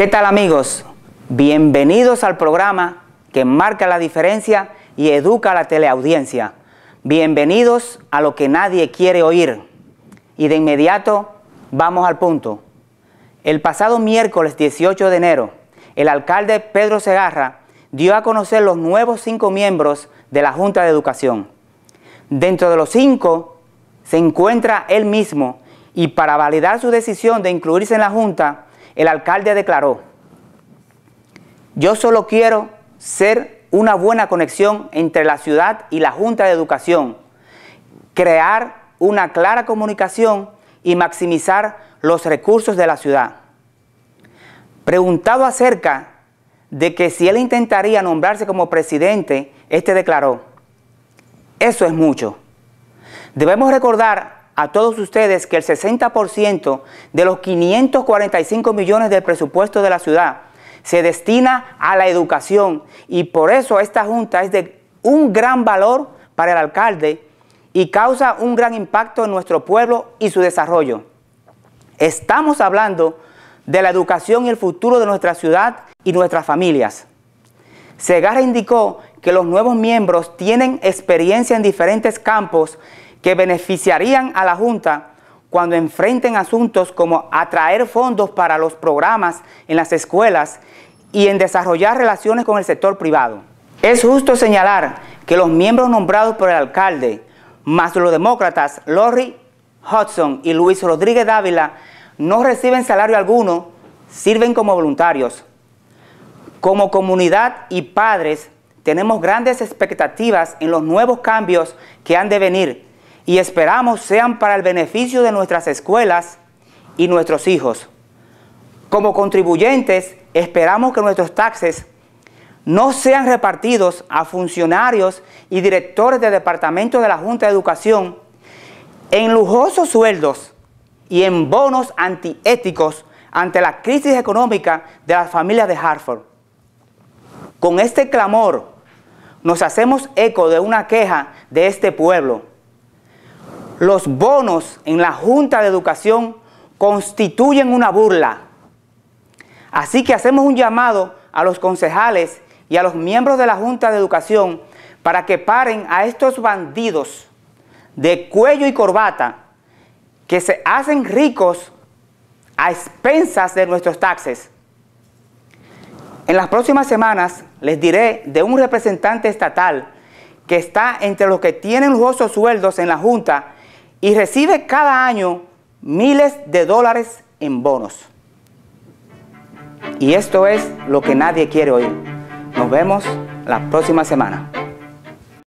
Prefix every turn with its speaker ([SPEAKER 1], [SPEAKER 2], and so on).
[SPEAKER 1] ¿Qué tal amigos? Bienvenidos al programa que marca la diferencia y educa a la teleaudiencia. Bienvenidos a lo que nadie quiere oír. Y de inmediato vamos al punto. El pasado miércoles 18 de enero, el alcalde Pedro Segarra dio a conocer los nuevos cinco miembros de la Junta de Educación. Dentro de los cinco se encuentra él mismo y para validar su decisión de incluirse en la Junta, el alcalde declaró, yo solo quiero ser una buena conexión entre la ciudad y la Junta de Educación, crear una clara comunicación y maximizar los recursos de la ciudad. Preguntado acerca de que si él intentaría nombrarse como presidente, este declaró, eso es mucho. Debemos recordar a todos ustedes que el 60% de los 545 millones del presupuesto de la ciudad se destina a la educación y por eso esta junta es de un gran valor para el alcalde y causa un gran impacto en nuestro pueblo y su desarrollo. Estamos hablando de la educación y el futuro de nuestra ciudad y nuestras familias. Segarra indicó que los nuevos miembros tienen experiencia en diferentes campos que beneficiarían a la Junta cuando enfrenten asuntos como atraer fondos para los programas en las escuelas y en desarrollar relaciones con el sector privado. Es justo señalar que los miembros nombrados por el alcalde, más los demócratas Lori Hudson y Luis Rodríguez Dávila, no reciben salario alguno, sirven como voluntarios. Como comunidad y padres, tenemos grandes expectativas en los nuevos cambios que han de venir y esperamos sean para el beneficio de nuestras escuelas y nuestros hijos. Como contribuyentes, esperamos que nuestros taxes no sean repartidos a funcionarios y directores del Departamento de la Junta de Educación en lujosos sueldos y en bonos antiéticos ante la crisis económica de las familias de Hartford. Con este clamor nos hacemos eco de una queja de este pueblo los bonos en la Junta de Educación constituyen una burla. Así que hacemos un llamado a los concejales y a los miembros de la Junta de Educación para que paren a estos bandidos de cuello y corbata que se hacen ricos a expensas de nuestros taxes. En las próximas semanas les diré de un representante estatal que está entre los que tienen lujosos sueldos en la Junta y recibe cada año miles de dólares en bonos. Y esto es lo que nadie quiere oír. Nos vemos la próxima semana.